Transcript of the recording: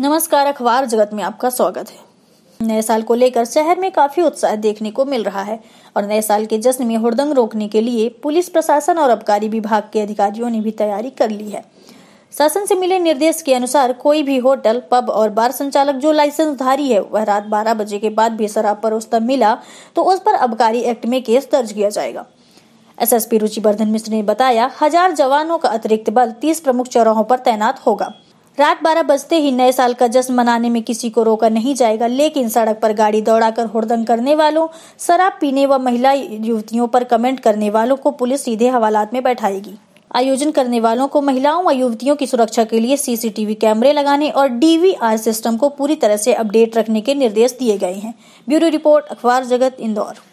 नमस्कार अखबार जगत में आपका स्वागत है नए साल को लेकर शहर में काफी उत्साह देखने को मिल रहा है और नए साल के जश्न में हुड़दंग रोकने के लिए पुलिस प्रशासन और अबकारी विभाग के अधिकारियों ने भी तैयारी कर ली है शासन से मिले निर्देश के अनुसार कोई भी होटल पब और बार संचालक जो लाइसेंस धारी है वह रात 12 बजे के बाद भी शराब परोसता मिला तो उस पर अबकारी एक्ट में केस दर्ज किया जाएगा एसएसपी रुचिवर्धन मिश्र ने बताया हजार जवानों का अतिरिक्त बल 30 प्रमुख चौराहों पर तैनात होगा रात बारह बजते ही नए साल का जश्न मनाने में किसी को रोका नहीं जाएगा लेकिन सड़क पर गाड़ी दौड़ाकर हड़दंग करने वालों शराब पीने व महिला युवतियों पर कमेंट करने वालों को पुलिस सीधे हवालात में बैठाएगी आयोजन करने वालों को महिलाओं व युवतियों की सुरक्षा के लिए सीसीटीवी कैमरे लगाने और डीवीआर सिस्टम को पूरी तरह से अपडेट रखने के निर्देश दिए गए हैं ब्यूरो रिपोर्ट अखबार जगत इंदौर